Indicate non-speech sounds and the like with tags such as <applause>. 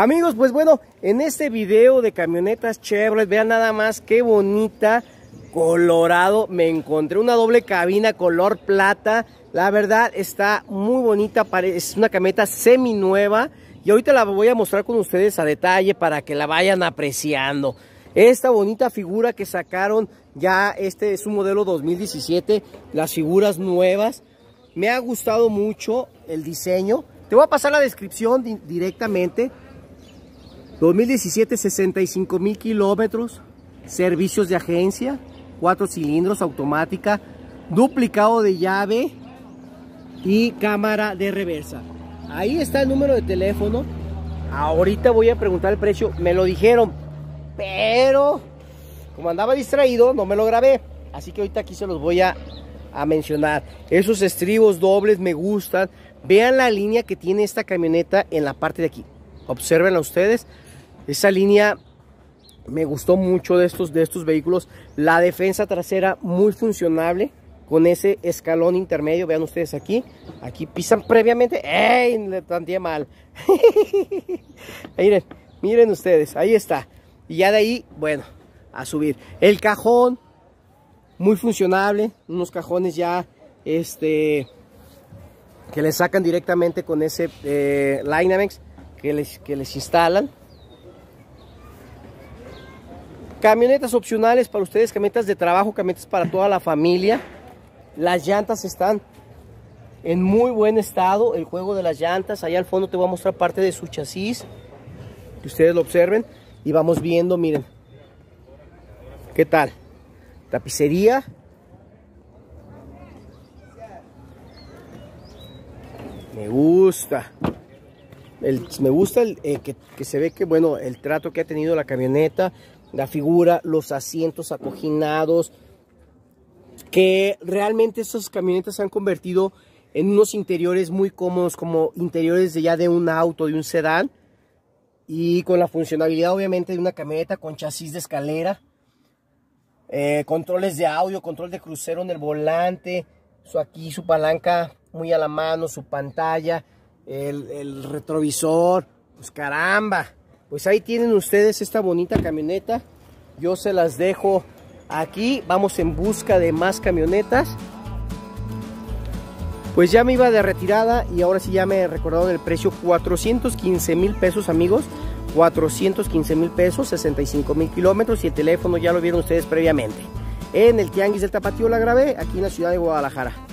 Amigos, pues bueno, en este video de camionetas Chevrolet, vean nada más qué bonita colorado. Me encontré una doble cabina color plata. La verdad está muy bonita, es una camioneta semi nueva y ahorita la voy a mostrar con ustedes a detalle para que la vayan apreciando. Esta bonita figura que sacaron ya, este es un modelo 2017, las figuras nuevas. Me ha gustado mucho el diseño. Te voy a pasar la descripción directamente 2017, 65 mil kilómetros, servicios de agencia, cuatro cilindros, automática, duplicado de llave y cámara de reversa. Ahí está el número de teléfono. Ahorita voy a preguntar el precio. Me lo dijeron, pero como andaba distraído, no me lo grabé. Así que ahorita aquí se los voy a, mencionar. Esos estribos dobles me gustan. Vean la línea que tiene esta camioneta en la parte de aquí. Observen ustedes. Esa línea me gustó mucho de estos, de estos vehículos. La defensa trasera muy funcionable con ese escalón intermedio. Vean ustedes aquí. Aquí pisan previamente. ¡Ey! Le planteé mal. <laughs> miren, miren ustedes. Ahí está. Y ya de ahí, bueno, a subir. El cajón, muy funcionable. Unos cajones ya, este, que le sacan directamente con ese eh, que les, que les instalan. Camionetas opcionales para ustedes, camionetas de trabajo, camionetas para toda la familia. Las llantas están en muy buen estado, el juego de las llantas. Allá al fondo te voy a mostrar parte de su chasis, que ustedes lo observen. Y vamos viendo, miren. ¿Qué tal? Tapicería. Me gusta. me gusta eh, que, que, se ve que, bueno, el trato que ha tenido la camioneta, la figura, los asientos acoginados, que realmente estas camionetas se han convertido en unos interiores muy cómodos, como interiores de ya de un auto, de un sedán, y con la funcionalidad obviamente de una camioneta con chasis de escalera, eh, controles de audio, control de crucero en el volante, su, aquí su palanca muy a la mano, su pantalla, el, el retrovisor, pues caramba, pues ahí tienen ustedes esta bonita camioneta. Yo se las dejo aquí. Vamos en busca de más camionetas. Pues ya me iba de retirada y ahora sí ya me recordaron el precio. 415 mil pesos amigos. 415 mil pesos, 65 mil kilómetros y el teléfono ya lo vieron ustedes previamente. En el Tianguis del Tapatío la grabé aquí en la ciudad de Guadalajara.